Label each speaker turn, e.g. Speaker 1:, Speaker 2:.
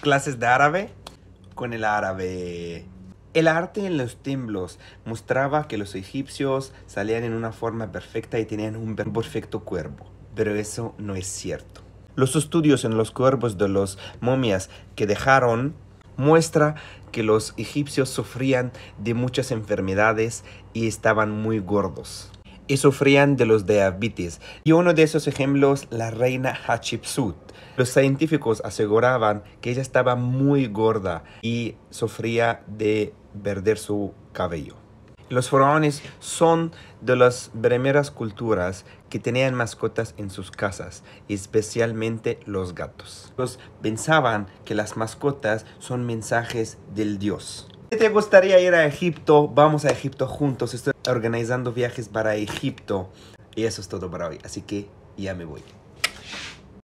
Speaker 1: clases de árabe con el árabe. El arte en los templos mostraba que los egipcios salían en una forma perfecta y tenían un perfecto cuerpo, pero eso no es cierto. Los estudios en los cuerpos de las momias que dejaron muestra que los egipcios sufrían de muchas enfermedades y estaban muy gordos y sufrían de los diabetes. Y uno de esos ejemplos, la reina Hatshepsut. Los científicos aseguraban que ella estaba muy gorda y sufría de perder su cabello. Los faraones son de las primeras culturas que tenían mascotas en sus casas, especialmente los gatos. Los pensaban que las mascotas son mensajes del dios. Si te gustaría ir a Egipto, vamos a Egipto juntos. Estoy organizando viajes para Egipto. Y eso es todo para hoy. Así que ya me voy.